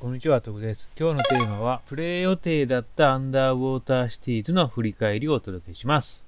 こんにちは、トです。今日のテーマは、プレイ予定だったアンダーウォーターシティーズの振り返りをお届けします。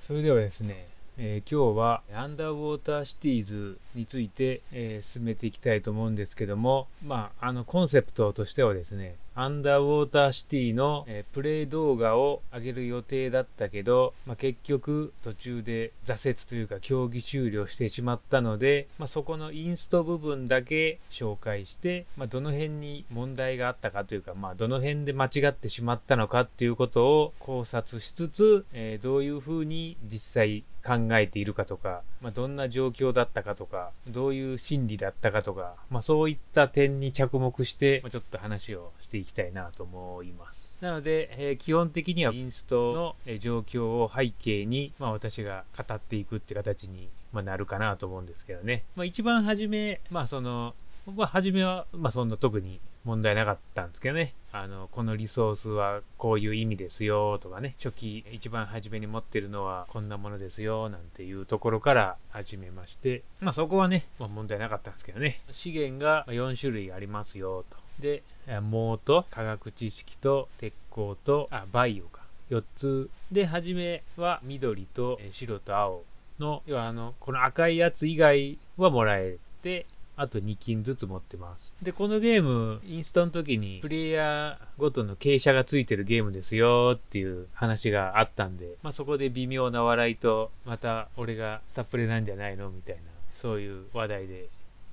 それではですね、えー、今日はアンダーウォーターシティーズについて、えー、進めていきたいと思うんですけども、まあ、あのコンセプトとしてはですね、アンダーウォーターシティの、えー、プレイ動画を上げる予定だったけど、まあ、結局途中で挫折というか競技終了してしまったので、まあ、そこのインスト部分だけ紹介して、まあ、どの辺に問題があったかというか、まあ、どの辺で間違ってしまったのかっていうことを考察しつつ、えー、どういうふうに実際考えているかとか、まあ、どんな状況だったかとか、どういう心理だったかとか、まあ、そういった点に着目して、まあ、ちょっと話をしていききたいなと思います。なので、えー、基本的にはインストの状況を背景に、まあ、私が語っていくって形に、まあ、なるかなと思うんですけどね。まあ、一番初め、まあその、僕は初めは、まあ、そんな特に問題なかったんですけどね。あの、このリソースはこういう意味ですよとかね、初期一番初めに持ってるのはこんなものですよなんていうところから始めまして、まあそこはね、まあ問題なかったんですけどね。資源が4種類ありますよと。で毛と科学知識と鉄鋼とあバイオか4つで初めは緑と白と青の要はあのこの赤いやつ以外はもらえてあと2金ずつ持ってます。で、このゲーム、インストの時に、プレイヤーごとの傾斜がついてるゲームですよっていう話があったんで、まあ、そこで微妙な笑いと、また俺がスタプレなんじゃないのみたいな、そういう話題で、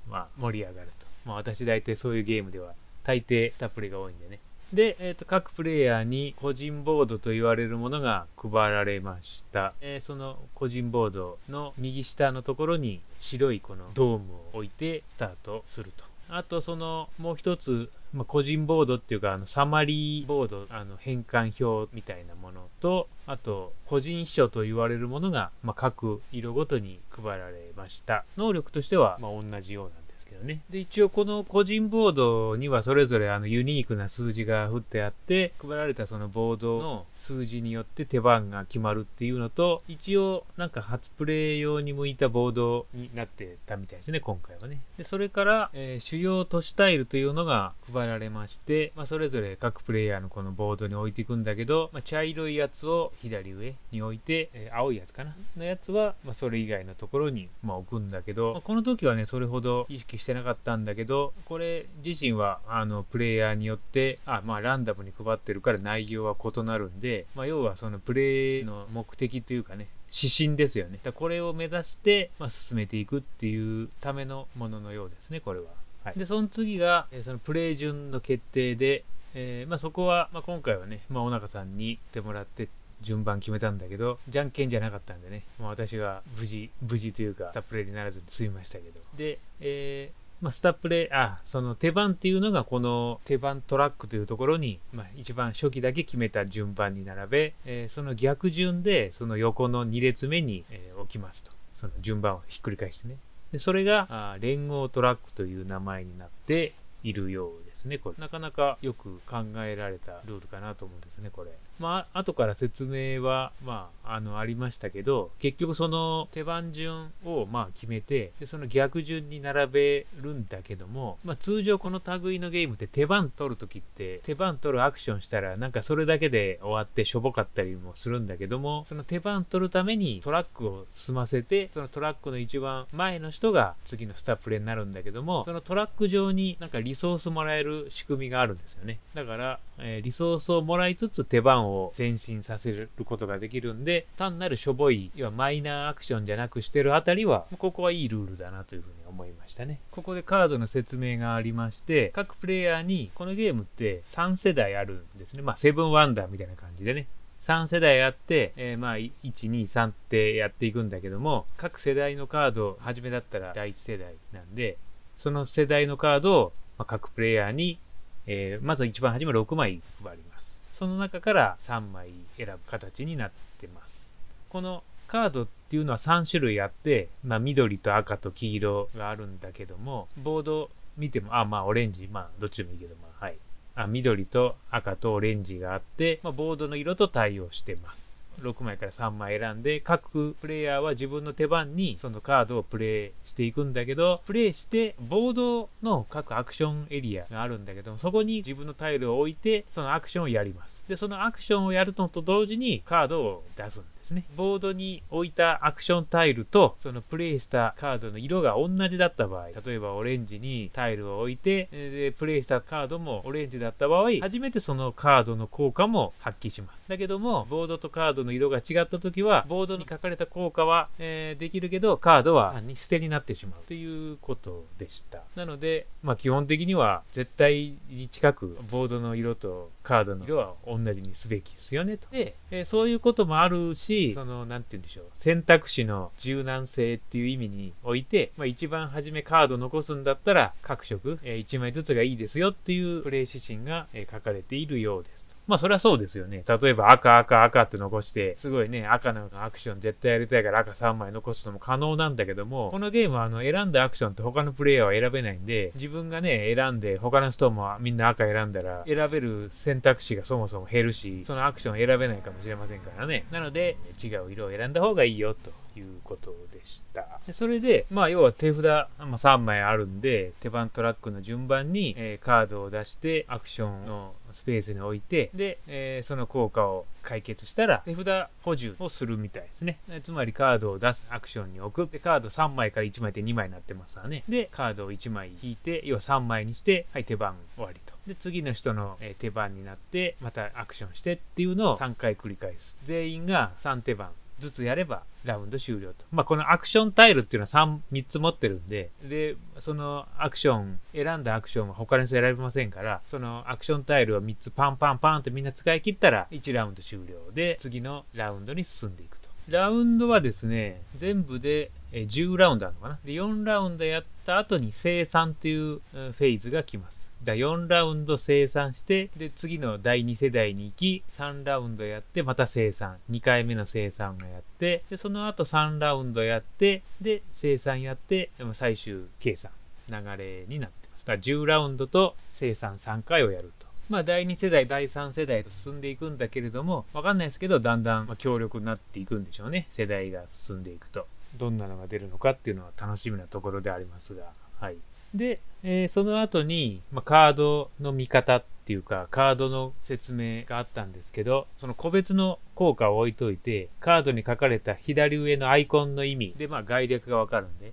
まあ、盛り上がると。まあ、私大体そういうゲームでは大抵タたプレイが多いんでね。で、えーと、と各プレイヤーに個人ボードと言われるものが配られました、えー、その個人ボードの右下のところに白いこのドームを置いてスタートするとあとそのもう一つ、まあ、個人ボードっていうかあのサマリーボードあの変換表みたいなものとあと個人秘書と言われるものが、まあ、各色ごとに配られました能力としては、まあ、同じようなですけどね。で、一応この個人ボードにはそれぞれあのユニークな数字が振ってあって、配られたそのボードの数字によって手番が決まるっていうのと、一応なんか初プレイ用に向いたボードになってたみたいですね、今回はね。で、それから、えー、主要都市タイルというのが配られまして、まあ、それぞれ各プレイヤーのこのボードに置いていくんだけど、まあ、茶色いやつを左上に置いて、えー、青いやつかなのやつは、まあ、それ以外のところに、ま置くんだけど、まあ、この時はね、それほど意識してなかったんだけどこれ自身はあのプレイヤーによってあ、まあ、ランダムに配ってるから内容は異なるんで、まあ、要はそのプレイの目的というかね指針ですよねだこれを目指して、まあ、進めていくっていうためのもののようですねこれは。はい、でその次が、えそのプレイ順の決定で、えー、まあ、そこは、まあ、今回はね、まあ、尾中さんに言ってもらって順番決めたんだけど、じゃんけんじゃなかったんでね、まう私が無事、無事というか、スタプレにならずに済みましたけど。で、えー、まあ、スタプレあ、その手番っていうのがこの手番トラックというところに、まあ、一番初期だけ決めた順番に並べ、えー、その逆順で、その横の2列目に、えー、置きますと。その順番をひっくり返してね。でそれがあ、連合トラックという名前になって、いるようですねこれなかなかよく考えられたルールかなと思うんですねこれまあ後から説明は、まあ、あのありましたけど結局その手番順をまあ決めてでその逆順に並べるんだけども、まあ、通常この類のゲームって手番取る時って手番取るアクションしたらなんかそれだけで終わってしょぼかったりもするんだけどもその手番取るためにトラックを進ませてそのトラックの一番前の人が次のスタープレイになるんだけどもそのトラック上になんかリソースもらえる仕組みがあるんですよねだから、えー、リソースをもらいつつ手番をを前進させることができるんで単なるしょぼい要はマイナーアクションじゃなくしてるあたりはここはいいルールだなというふうに思いましたねここでカードの説明がありまして各プレイヤーにこのゲームって3世代あるんですねまあセブンワンダーみたいな感じでね3世代あって、えー、まあ123ってやっていくんだけども各世代のカード初めだったら第1世代なんでその世代のカードを、まあ、各プレイヤーに、えー、まず一番初め6枚配りますその中から3枚選ぶ形になってますこのカードっていうのは3種類あって、まあ、緑と赤と黄色があるんだけどもボード見てもあまあオレンジまあどっちでもいいけどまあはいあ緑と赤とオレンジがあって、まあ、ボードの色と対応してます6枚から3枚選んで各プレイヤーは自分の手番にそのカードをプレイしていくんだけどプレイしてボードの各アクションエリアがあるんだけどもそこに自分のタイルを置いてそのアクションをやりますでそのアクションをやるのと同時にカードを出すんですですねボードに置いたアクションタイルとそのプレイしたカードの色が同じだった場合例えばオレンジにタイルを置いてでプレイしたカードもオレンジだった場合初めてそのカードの効果も発揮しますだけどもボードとカードの色が違った時はボードに書かれた効果は、えー、できるけどカードは捨てになってしまうということでしたなので、まあ、基本的には絶対に近くボードの色とカードの色は同じにすべきですよねと。で、えー、そういうこともあるし、その、なんて言うんでしょう、選択肢の柔軟性っていう意味において、まあ、一番初めカード残すんだったら、各色、えー、1枚ずつがいいですよっていうプレイ指針が、えー、書かれているようですと。まあそれはそうですよね。例えば赤赤赤って残して、すごいね、赤のアクション絶対やりたいから赤3枚残すのも可能なんだけども、このゲームはあの選んだアクションって他のプレイヤーは選べないんで、自分がね、選んで他の人もみんな赤選んだら、選べる選択肢がそもそも減るし、そのアクション選べないかもしれませんからね。なので、違う色を選んだ方がいいよと。いうことでしたでそれでまあ要は手札、まあ、3枚あるんで手番トラックの順番に、えー、カードを出してアクションのスペースに置いてで、えー、その効果を解決したら手札補充をするみたいですねつまりカードを出すアクションに置くでカード3枚から1枚って2枚になってますからねでカードを1枚引いて要は3枚にしてはい手番終わりとで次の人の、えー、手番になってまたアクションしてっていうのを3回繰り返す全員が3手番ずつやればラウンド終了と。まあ、このアクションタイルっていうのは 3, 3つ持ってるんで、で、そのアクション、選んだアクションは他の人選べませんから、そのアクションタイルを3つパンパンパンってみんな使い切ったら1ラウンド終了で、次のラウンドに進んでいくと。ラウンドはですね、全部で10ラウンドあるのかな。で、4ラウンドやった後に生産っていうフェーズが来ます。第4ラウンド生産して、で、次の第2世代に行き、3ラウンドやって、また生産。2回目の生産がやって、で、その後3ラウンドやって、で、生産やって、でも最終計算、流れになってます。だから10ラウンドと生産3回をやると。まあ、第2世代、第3世代と進んでいくんだけれども、わかんないですけど、だんだん強力になっていくんでしょうね。世代が進んでいくと。どんなのが出るのかっていうのは楽しみなところでありますが、はい。で、えー、その後に、まあ、カードの見方っていうか、カードの説明があったんですけど、その個別の効果を置いといて、カードに書かれた左上のアイコンの意味で、まあ、概略がわかるんで、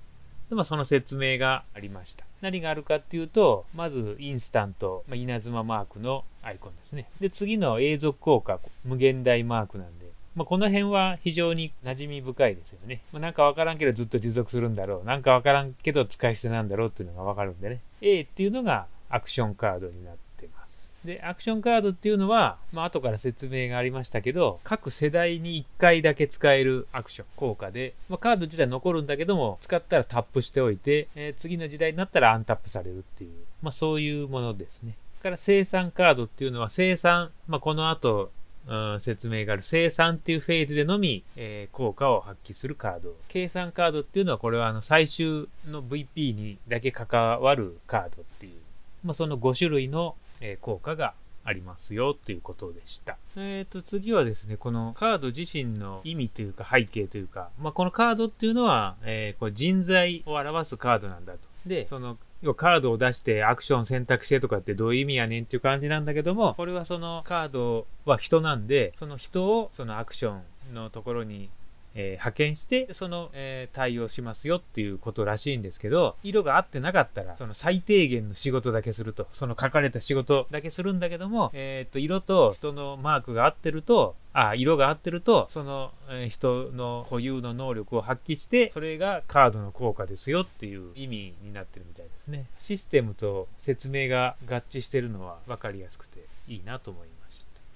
でまあ、その説明がありました。何があるかっていうと、まずインスタント、まあ、稲妻マークのアイコンですね。で、次の永続効果、無限大マークなんで、まあ、この辺は非常に馴染み深いですよね。まあ、なんかわからんけどずっと持続するんだろう。なんかわからんけど使い捨てなんだろうっていうのがわかるんでね。A っていうのがアクションカードになってます。で、アクションカードっていうのは、まあ、後から説明がありましたけど、各世代に1回だけ使えるアクション、効果で、まあ、カード自体残るんだけども、使ったらタップしておいて、えー、次の時代になったらアンタップされるっていう、まあ、そういうものですね。から生産カードっていうのは生産、まあ、この後うん、説明がある生産っていうフェーズでのみ、えー、効果を発揮するカード計算カードっていうのはこれはあの最終の VP にだけ関わるカードっていう、まあ、その5種類の、えー、効果がありますよということでした。えっ、ー、と、次はですね、このカード自身の意味というか背景というか、まあ、このカードっていうのは、えー、これ人材を表すカードなんだと。で、そのカードを出してアクション選択してとかってどういう意味やねんっていう感じなんだけどもこれはそのカードは人なんでその人をそのアクションのところにえー、派遣してその、えー、対応しますよっていうことらしいんですけど色が合ってなかったらその最低限の仕事だけするとその書かれた仕事だけするんだけども、えー、っと色と人のマークが合ってるとあ色が合ってるとその、えー、人の固有の能力を発揮してそれがカードの効果ですよっていう意味になってるみたいですねシステムと説明が合致してるのは分かりやすくていいなと思います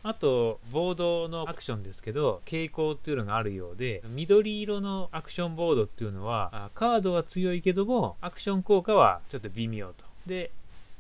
あとボードのアクションですけど傾向っていうのがあるようで緑色のアクションボードっていうのはカードは強いけどもアクション効果はちょっと微妙とで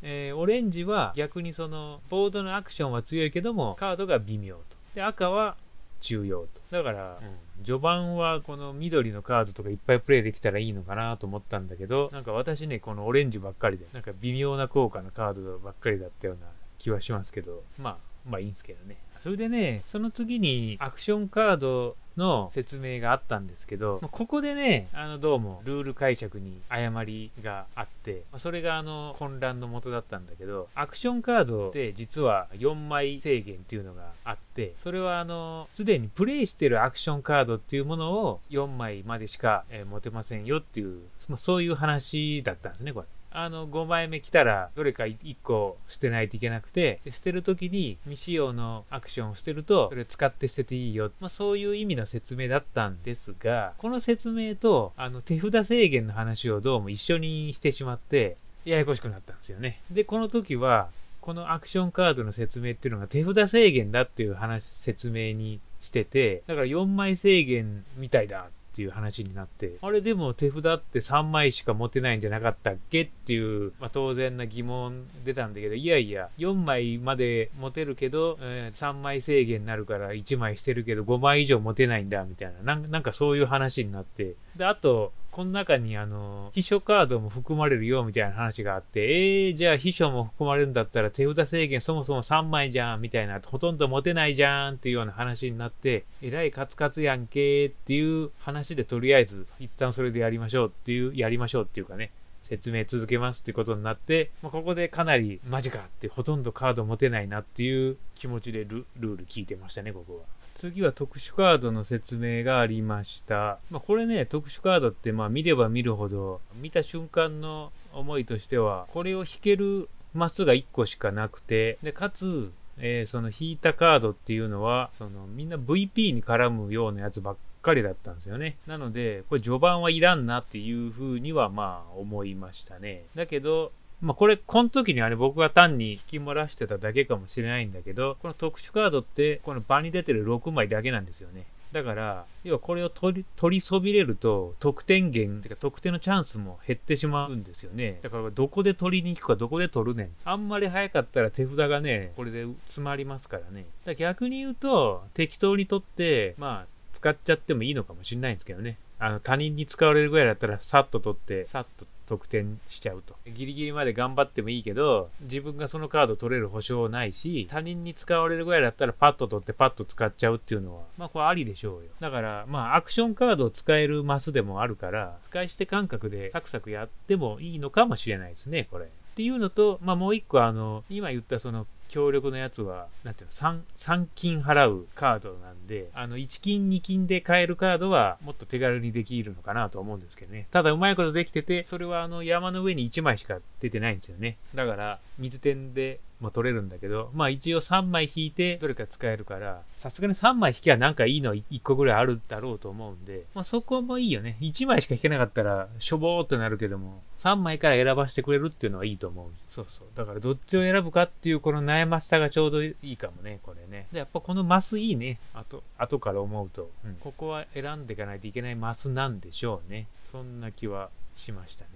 えー、オレンジは逆にそのボードのアクションは強いけどもカードが微妙とで赤は重要とだから、うん、序盤はこの緑のカードとかいっぱいプレイできたらいいのかなと思ったんだけどなんか私ねこのオレンジばっかりでなんか微妙な効果のカードばっかりだったような気はしますけどまあまあいいんですけどね。それでね、その次にアクションカードの説明があったんですけど、ここでね、あの、どうも、ルール解釈に誤りがあって、それがあの、混乱の元だったんだけど、アクションカードって実は4枚制限っていうのがあって、それはあの、すでにプレイしてるアクションカードっていうものを4枚までしか、え持てませんよっていう、まあ、そういう話だったんですね、これ。あの5枚目来たらどれか1個捨てないといけなくて捨てる時に未使用のアクションを捨てるとそれ使って捨てていいよ、まあ、そういう意味の説明だったんですがこの説明とあの手札制限の話をどうも一緒にしてしまってややこしくなったんですよねでこの時はこのアクションカードの説明っていうのが手札制限だっていう話説明にしててだから4枚制限みたいだっていう話になって、あれでも手札って3枚しか持てないんじゃなかったっけっていう、まあ、当然な疑問出たんだけど、いやいや、4枚まで持てるけど、えー、3枚制限になるから1枚してるけど5枚以上持てないんだみたいな、なんかそういう話になって、で、あと、この中にあの、秘書カードも含まれるよみたいな話があって、えー、じゃあ秘書も含まれるんだったら手札制限そもそも3枚じゃんみたいな、ほとんど持てないじゃんっていうような話になって、えらいカツカツやんけーっていう話でとりあえず、一旦それでやりましょうっていう、やりましょうっていうかね、説明続けますってことになって、まあ、ここでかなりマジかってほとんどカード持てないなっていう気持ちでルルール聞いてましたね、ここは。次は特殊カードの説明がありました。まあ、これね、特殊カードってまあ見れば見るほど、見た瞬間の思いとしては、これを引けるマスが1個しかなくて、で、かつ、えー、その引いたカードっていうのは、そのみんな VP に絡むようなやつばっかりだったんですよね。なので、これ序盤はいらんなっていうふうにはまあ思いましたね。だけど、まあ、これ、この時にはね、僕が単に引き漏らしてただけかもしれないんだけど、この特殊カードって、この場に出てる6枚だけなんですよね。だから、要はこれを取り、取りそびれると、得点源、てか得点のチャンスも減ってしまうんですよね。だから、どこで取りに行くか、どこで取るねん。あんまり早かったら手札がね、これで詰まりますからね。だから逆に言うと、適当に取って、まあ、使っちゃってもいいのかもしれないんですけどね。あの、他人に使われるぐらいだったら、さっと取って、さっと得点しちゃうとギリギリまで頑張ってもいいけど自分がそのカード取れる保証ないし他人に使われるぐらいだったらパッと取ってパッと使っちゃうっていうのはまあこれありでしょうよだからまあアクションカードを使えるマスでもあるから使い捨て感覚でサクサクやってもいいのかもしれないですねこれっていうのと、まあ、もう一個あの今言ったその強力なやつは、なんていうの、3、3金払うカードなんで、あの、1金、2金で買えるカードは、もっと手軽にできるのかなと思うんですけどね。ただ、うまいことできてて、それはあの、山の上に1枚しか出てないんですよね。だから、水点でまあ、取れるんだけど、まあ、一応3枚引いてどれか使えるからさすがに3枚引きゃなんかいいの1個ぐらいあるだろうと思うんで、まあ、そこもいいよね1枚しか引けなかったらしょぼーってなるけども3枚から選ばせてくれるっていうのはいいと思うそうそうだからどっちを選ぶかっていうこの悩ましさがちょうどいいかもねこれねでやっぱこのマスいいねあと後から思うと、うん、ここは選んでいかないといけないマスなんでしょうねそんな気はしましたね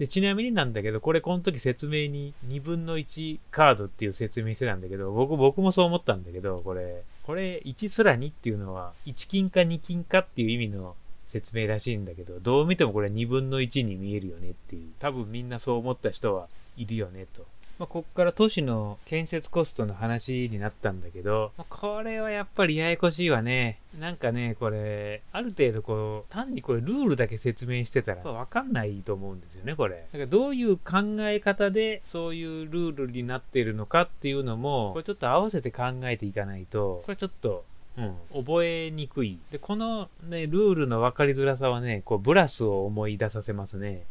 で、ちなみになんだけど、これこの時説明に2分の1カードっていう説明してたんだけど、僕、僕もそう思ったんだけど、これ、これ1すら2っていうのは1金か2金かっていう意味の説明らしいんだけど、どう見てもこれ2分の1に見えるよねっていう、多分みんなそう思った人はいるよねと。まあ、こっから都市の建設コストの話になったんだけど、まあ、これはやっぱりややこしいわね。なんかね、これ、ある程度こう、単にこれルールだけ説明してたら、わかんないと思うんですよね、これ。だからどういう考え方で、そういうルールになってるのかっていうのも、これちょっと合わせて考えていかないと、これちょっとうん、覚えにくい。で、このね、ルールの分かりづらさはね、こう、ブラスを思い出させますね。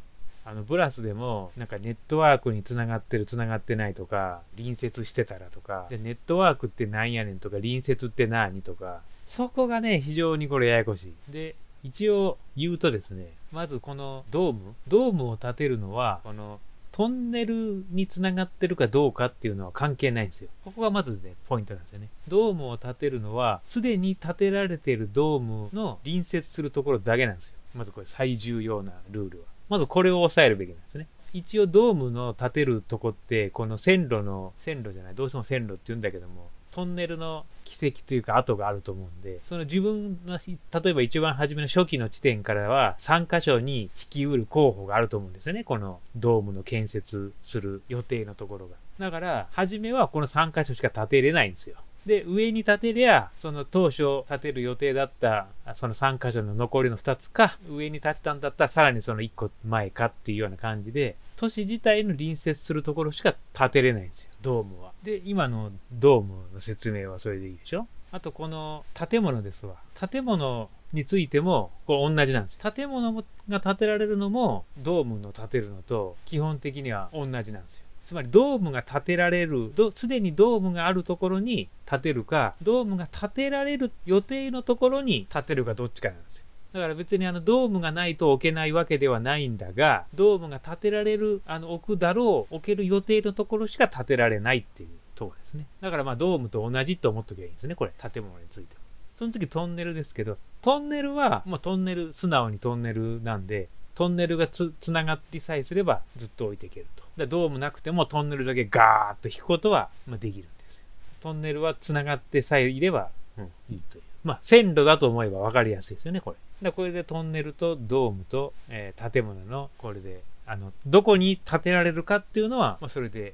あのブラスでもなんかネットワークにつながってるつながってないとか隣接してたらとかでネットワークってなんやねんとか隣接って何とかそこがね非常にこれややこしいで一応言うとですねまずこのドームドームを建てるのはこのトンネルにつながってるかどうかっていうのは関係ないんですよ。ここがまずね、ポイントなんですよね。ドームを建てるのは、すでに建てられてるドームの隣接するところだけなんですよ。まずこれ最重要なルールは。まずこれを抑えるべきなんですね。一応ドームの建てるとこって、この線路の、線路じゃない、どうしても線路って言うんだけども、トンネルの軌跡というか跡があると思うんで、その自分の、例えば一番初めの初期の地点からは3箇所に引きうる候補があると思うんですよね。このドームの建設する予定のところが。だから、初めはこの3箇所しか建てれないんですよ。で上に建てりゃその当初建てる予定だったその3箇所の残りの2つか上に建てたんだったらさらにその1個前かっていうような感じで都市自体の隣接するところしか建てれないんですよドームは。で今のドームの説明はそれでいいでしょあとこの建物ですわ建物についてもこう同じなんです建物が建てられるのもドームの建てるのと基本的には同じなんですよつまりドームが建てられる常にドームがあるところに建てるかドームが建てられる予定のところに建てるかどっちかなんですよ。だから別にあのドームがないと置けないわけではないんだがドームが建てられるあの置くだろう置ける予定のところしか建てられないっていうとこですねだからまあドームと同じと思っときゃいいんですねこれ建物についてはその次トンネルですけどトンネルは、まうトンネル素直にトンネルなんでトンネルがつながってさえすればずっと置いていけるとだドームなくてもトンネルだけガーッと引くことは、まあ、できるんですトンネルはつながってさえいれば、うん、いいというまあ線路だと思えば分かりやすいですよねこれだこれでトンネルとドームと、えー、建物のこれであのどこに建てられるかっていうのは、まあ、それで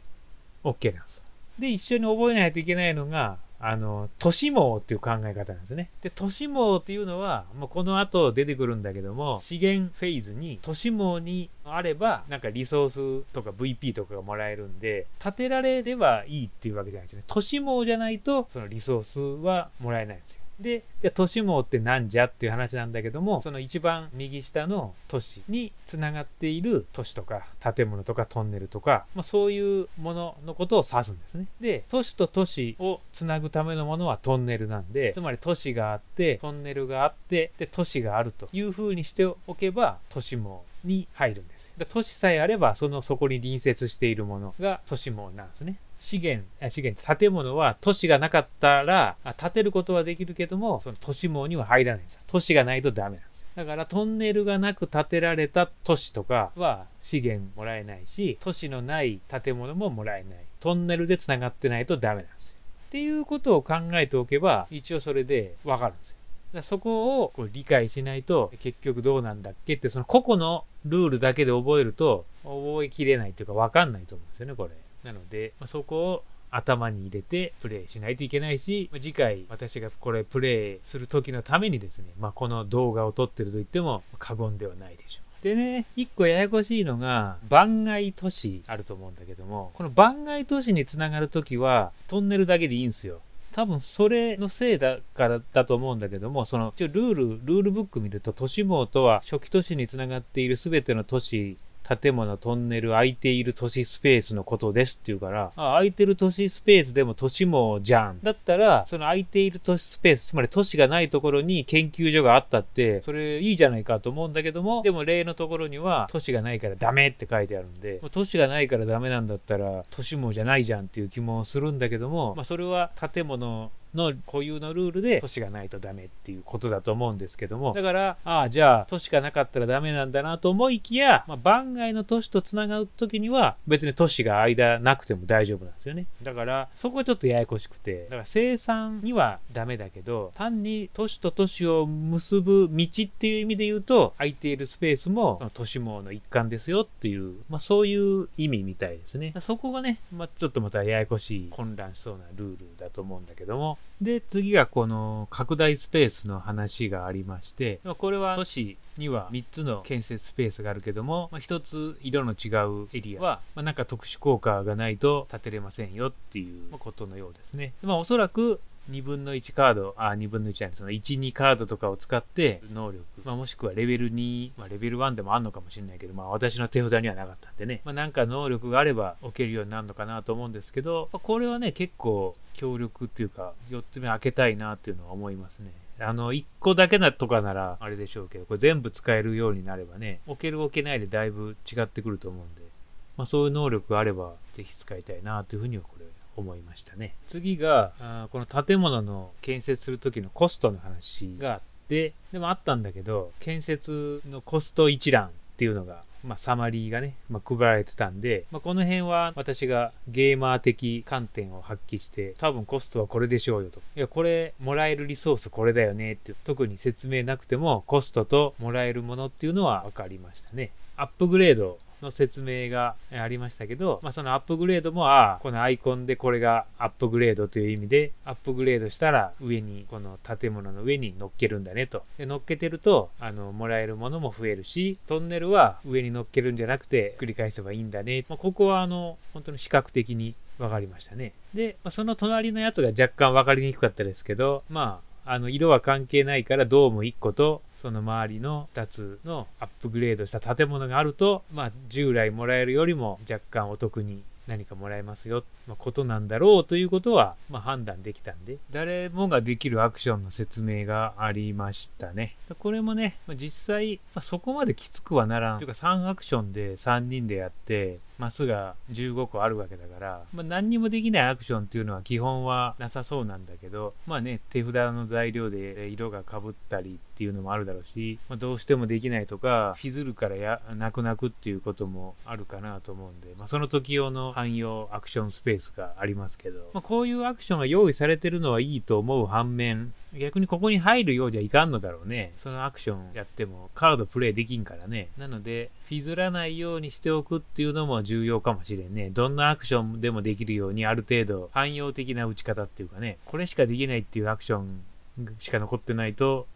OK なんですよで一緒に覚えないといけないのがあの、都市網っていう考え方なんですね。で、都市網っていうのは、もうこの後出てくるんだけども、資源フェーズに都市網にあれば、なんかリソースとか VP とかがもらえるんで、建てられればいいっていうわけじゃないですね。都市網じゃないと、そのリソースはもらえないんですよ。でじゃあ都市網ってなんじゃっていう話なんだけどもその一番右下の都市につながっている都市とか建物とかトンネルとか、まあ、そういうもののことを指すんですねで都市と都市をつなぐためのものはトンネルなんでつまり都市があってトンネルがあってで都市があるというふうにしておけば都市網に入るんです都市さえあればそのそこに隣接しているものが都市網なんですね資源、資源、建物は都市がなかったら、建てることはできるけども、その都市網には入らないんです。都市がないとダメなんですよ。だからトンネルがなく建てられた都市とかは資源もらえないし、都市のない建物ももらえない。トンネルで繋がってないとダメなんですっていうことを考えておけば、一応それでわかるんですよ。だそこをこう理解しないと結局どうなんだっけってその個々のルールだけで覚えると覚えきれないというか分かんないと思うんですよねこれ。なので、まあ、そこを頭に入れてプレイしないといけないし、次回私がこれプレイする時のためにですね、まあ、この動画を撮ってると言っても過言ではないでしょう。でね、一個ややこしいのが、番外都市あると思うんだけども、この番外都市につながる時は、トンネルだけでいいんですよ。多分それのせいだからだと思うんだけども、その、ルール、ルールブック見ると、都市網とは初期都市につながっている全ての都市建物、トンネル、空いている都市スペースのことですって言うから、あ、空いてる都市スペースでも都市網じゃん。だったら、その空いている都市スペース、つまり都市がないところに研究所があったって、それいいじゃないかと思うんだけども、でも例のところには、都市がないからダメって書いてあるんで、都市がないからダメなんだったら、都市網じゃないじゃんっていう気もするんだけども、まあそれは建物、の固有のルールで都市がないとダメっていうことだと思うんですけどもだからああじゃあ都市がなかったらダメなんだなと思いきや、まあ、番外の都市とつながる時には別に都市が間なくても大丈夫なんですよねだからそこはちょっとややこしくてだから生産にはダメだけど単に都市と都市を結ぶ道っていう意味で言うと空いているスペースも都市網の一環ですよっていう、まあ、そういう意味みたいですねそこがね、まあ、ちょっとまたややこしい混乱しそうなルールだと思うんだけどもで、次がこの拡大スペースの話がありまして、これは都市には3つの建設スペースがあるけども、まあ、1つ色の違うエリアは、まあ、なんか特殊効果がないと建てれませんよっていうことのようですね。まあ、おそらく2分の1カード、あ、2分の1じゃない、その1、2カードとかを使って、能力、まあ、もしくはレベル2、まあ、レベル1でもあんのかもしれないけど、まあ、私の手札にはなかったんでね、まあ、なんか能力があれば置けるようになるのかなと思うんですけど、まあ、これはね、結構、強力っていうか、4つ目開けたいなっていうのは思いますね。あの、1個だけなとかなら、あれでしょうけど、これ全部使えるようになればね、置ける置けないでだいぶ違ってくると思うんで、まあ、そういう能力があれば、ぜひ使いたいなというふうにはこれ思いましたね。次が、あこの建物の建設する時のコストの話があって、でもあったんだけど、建設のコスト一覧っていうのがまあ、サマリーがね、まあ、配られてたんで、まあ、この辺は私がゲーマー的観点を発揮して、多分コストはこれでしょうよと。いや、これ、もらえるリソースこれだよねって、特に説明なくても、コストともらえるものっていうのは分かりましたね。アップグレードの説明がありましたけど、まあ、そのアップグレードもあこのアイコンでこれがアップグレードという意味でアップグレードしたら上にこの建物の上に乗っけるんだねとで乗っけてるとあのもらえるものも増えるしトンネルは上に乗っけるんじゃなくて繰り返せばいいんだね、まあ、ここはあの本当に視覚的に分かりましたねでその隣のやつが若干分かりにくかったですけどまああの色は関係ないからドーム1個とその周りの2つのアップグレードした建物があると、まあ、従来もらえるよりも若干お得に何かもらえますよ、まあ、ことなんだろうということは、まあ、判断できたんで誰もができるアクションの説明がありましたねこれもね、まあ、実際、まあ、そこまできつくはならんというか3アクションで3人でやってマスが15個あるわけだから、まあ、何にもできないアクションっていうのは基本はなさそうなんだけどまあね手札の材料で色がかぶったりっていうのもあるだろうし、まあ、どうしてもできないとかフィズルからや泣く泣くっていうこともあるかなと思うんで、まあ、その時用の汎用アクションスペースがありますけど、まあ、こういうアクションが用意されてるのはいいと思う反面逆にここに入るようではいかんのだろうね。そのアクションやってもカードプレイできんからね。なので、フィズらないようにしておくっていうのも重要かもしれんね。どんなアクションでもできるようにある程度汎用的な打ち方っていうかね、これしかできないっていうアクションしか残ってないと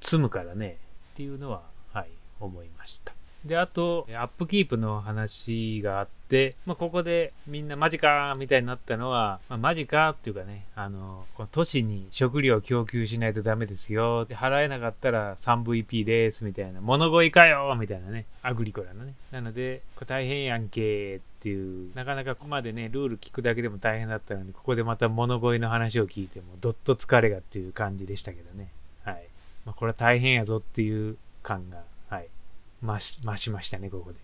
詰むからね。っていうのは、はい、思いました。で、あと、アップキープの話があって、まあ、ここでみんなマジかみたいになったのは、まあ、マジかっていうかね、あの、この都市に食料供給しないとダメですよ。で、払えなかったら 3VP ですみたいな、物乞いかよみたいなね、アグリコラのね。なので、これ大変やんけっていう、なかなかここまでね、ルール聞くだけでも大変だったのに、ここでまた物乞いの話を聞いても、どっと疲れがっていう感じでしたけどね。はい。まあ、これは大変やぞっていう感が増し増しましたねここで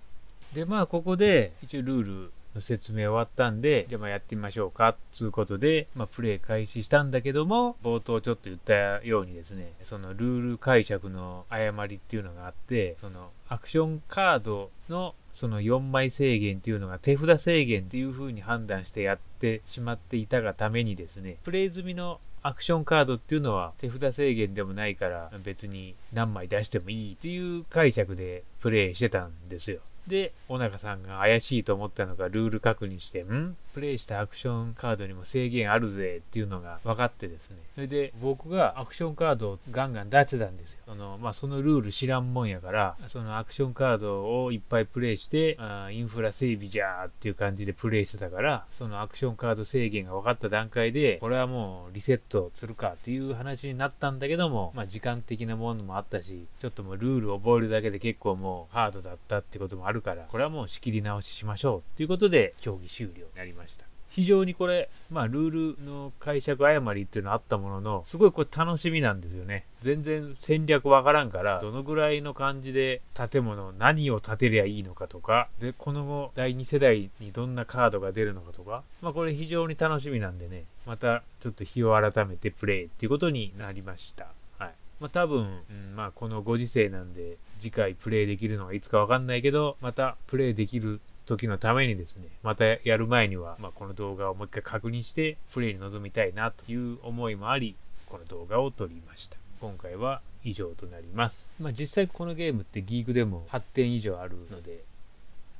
でまあここで一応ルールの説明終わったんで、じゃまやってみましょうか、つうことで、まあプレイ開始したんだけども、冒頭ちょっと言ったようにですね、そのルール解釈の誤りっていうのがあって、そのアクションカードのその4枚制限っていうのが手札制限っていう風に判断してやってしまっていたがためにですね、プレイ済みのアクションカードっていうのは手札制限でもないから別に何枚出してもいいっていう解釈でプレイしてたんですよ。で、尾中さんが怪しいと思ったのかルール確認して、んプレイしたアクションカードにも制限あるぜっていうのが分かってですねそれで僕がアクションカードをガンガン出してたんですよその,、まあ、そのルール知らんもんやからそのアクションカードをいっぱいプレイしてあインフラ整備じゃーっていう感じでプレイしてたからそのアクションカード制限が分かった段階でこれはもうリセットするかっていう話になったんだけども、まあ、時間的なものもあったしちょっともうルールを覚えるだけで結構もうハードだったってこともあるからこれはもう仕切り直ししましょうっていうことで競技終了になりました非常にこれ、まあ、ルールの解釈誤りっていうのはあったものの、すごいこれ楽しみなんですよね。全然戦略わからんから、どのぐらいの感じで建物、何を建てりゃいいのかとか、で、この後、第2世代にどんなカードが出るのかとか、まあ、これ非常に楽しみなんでね、またちょっと日を改めてプレイっていうことになりました。はい。まあ、多分、うん、まあ、このご時世なんで次回プレイできるのはいつかわかんないけどまたプレイできる時のためにですね、またやる前には、まあ、この動画をもう一回確認して、プレイに臨みたいなという思いもあり、この動画を撮りました。今回は以上となります。まあ、実際このゲームってギークでも8点以上あるので、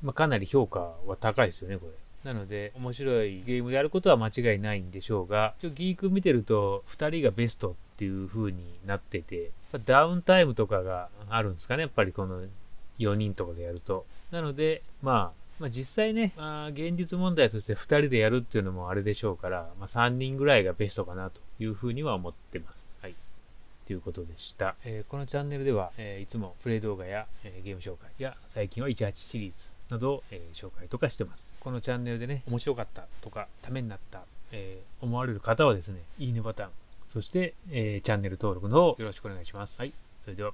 まあ、かなり評価は高いですよね、これ。なので、面白いゲームであることは間違いないんでしょうが、ちょギーク見てると、2人がベストっていう風になってて、ダウンタイムとかがあるんですかね、やっぱりこの4人とかでやると。なので、まあ、まあ、実際ね、まあ、現実問題として2人でやるっていうのもあれでしょうから、まあ、3人ぐらいがベストかなというふうには思ってます。はい。ということでした。えー、このチャンネルでは、えー、いつもプレイ動画や、えー、ゲーム紹介や最近は18シリーズなどを、え紹介とかしてます。このチャンネルでね、面白かったとか、ためになった、え思われる方はですね、いいねボタン、そして、えチャンネル登録の方よろしくお願いします。はい。それでは。